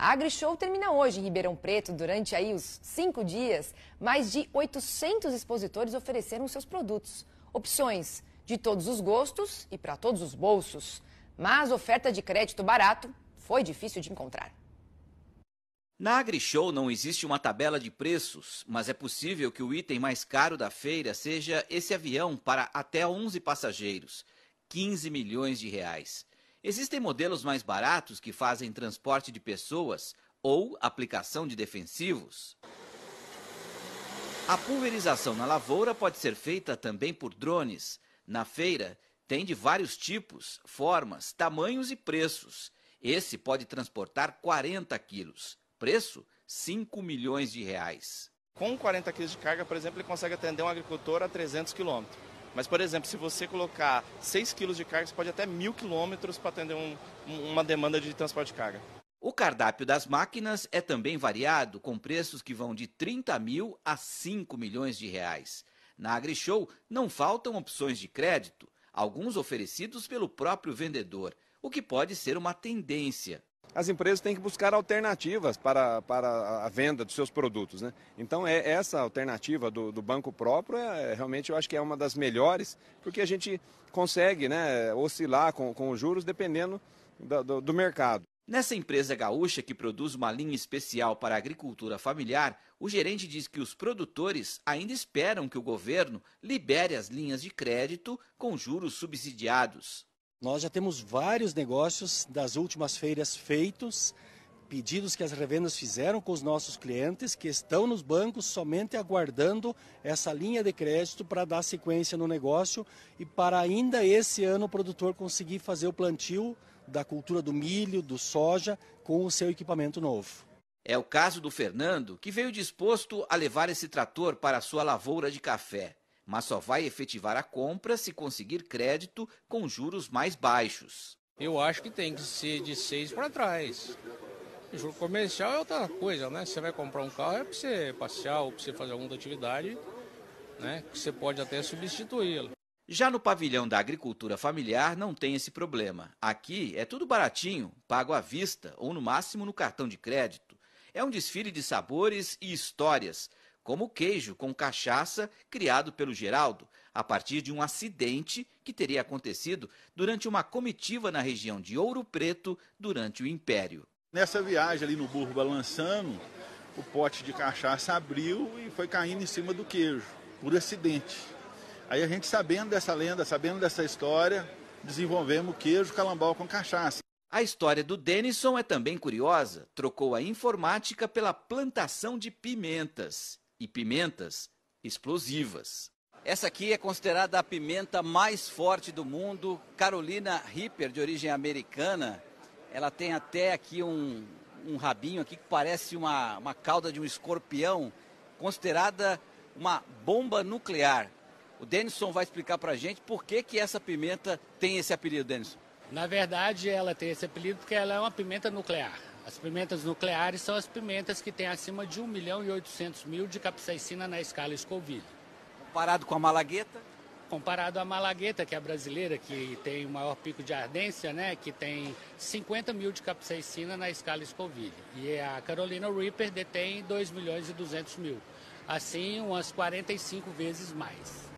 A AgriShow termina hoje em Ribeirão Preto. Durante aí os cinco dias, mais de 800 expositores ofereceram seus produtos. Opções de todos os gostos e para todos os bolsos. Mas oferta de crédito barato foi difícil de encontrar. Na AgriShow não existe uma tabela de preços, mas é possível que o item mais caro da feira seja esse avião para até 11 passageiros, 15 milhões de reais. Existem modelos mais baratos que fazem transporte de pessoas ou aplicação de defensivos. A pulverização na lavoura pode ser feita também por drones. Na feira, tem de vários tipos, formas, tamanhos e preços. Esse pode transportar 40 quilos. Preço: 5 milhões de reais. Com 40 quilos de carga, por exemplo, ele consegue atender um agricultor a 300 quilômetros. Mas, por exemplo, se você colocar 6 quilos de carga, você pode até mil quilômetros para atender um, uma demanda de transporte de carga. O cardápio das máquinas é também variado, com preços que vão de 30 mil a 5 milhões de reais. Na AgriShow não faltam opções de crédito, alguns oferecidos pelo próprio vendedor, o que pode ser uma tendência as empresas têm que buscar alternativas para, para a venda dos seus produtos. Né? Então, é, essa alternativa do, do banco próprio, é, é, realmente, eu acho que é uma das melhores, porque a gente consegue né, oscilar com, com os juros dependendo do, do, do mercado. Nessa empresa gaúcha que produz uma linha especial para a agricultura familiar, o gerente diz que os produtores ainda esperam que o governo libere as linhas de crédito com juros subsidiados. Nós já temos vários negócios das últimas feiras feitos, pedidos que as revendas fizeram com os nossos clientes, que estão nos bancos somente aguardando essa linha de crédito para dar sequência no negócio e para ainda esse ano o produtor conseguir fazer o plantio da cultura do milho, do soja, com o seu equipamento novo. É o caso do Fernando, que veio disposto a levar esse trator para a sua lavoura de café mas só vai efetivar a compra se conseguir crédito com juros mais baixos. Eu acho que tem que ser de seis para trás. Juro comercial é outra coisa, né? Você vai comprar um carro é para você passear ou para você fazer alguma atividade, né? Que você pode até substituí-lo. Já no pavilhão da agricultura familiar não tem esse problema. Aqui é tudo baratinho, pago à vista ou no máximo no cartão de crédito. É um desfile de sabores e histórias como o queijo com cachaça criado pelo Geraldo, a partir de um acidente que teria acontecido durante uma comitiva na região de Ouro Preto durante o Império. Nessa viagem ali no burro balançando, o pote de cachaça abriu e foi caindo em cima do queijo, por acidente. Aí a gente sabendo dessa lenda, sabendo dessa história, desenvolvemos o queijo calambal com cachaça. A história do Denison é também curiosa. Trocou a informática pela plantação de pimentas e pimentas explosivas. Essa aqui é considerada a pimenta mais forte do mundo. Carolina Reaper, de origem americana, ela tem até aqui um, um rabinho aqui que parece uma, uma cauda de um escorpião, considerada uma bomba nuclear. O Denison vai explicar para a gente por que, que essa pimenta tem esse apelido, Denison. Na verdade, ela tem esse apelido porque ela é uma pimenta nuclear. As pimentas nucleares são as pimentas que têm acima de 1 milhão e 800 mil de capsaicina na escala Scoville. Comparado com a malagueta? Comparado à malagueta, que é a brasileira, que tem o maior pico de ardência, né, que tem 50 mil de capsaicina na escala Scoville. E é a Carolina Reaper detém 2 milhões e 200 mil. Assim, umas 45 vezes mais.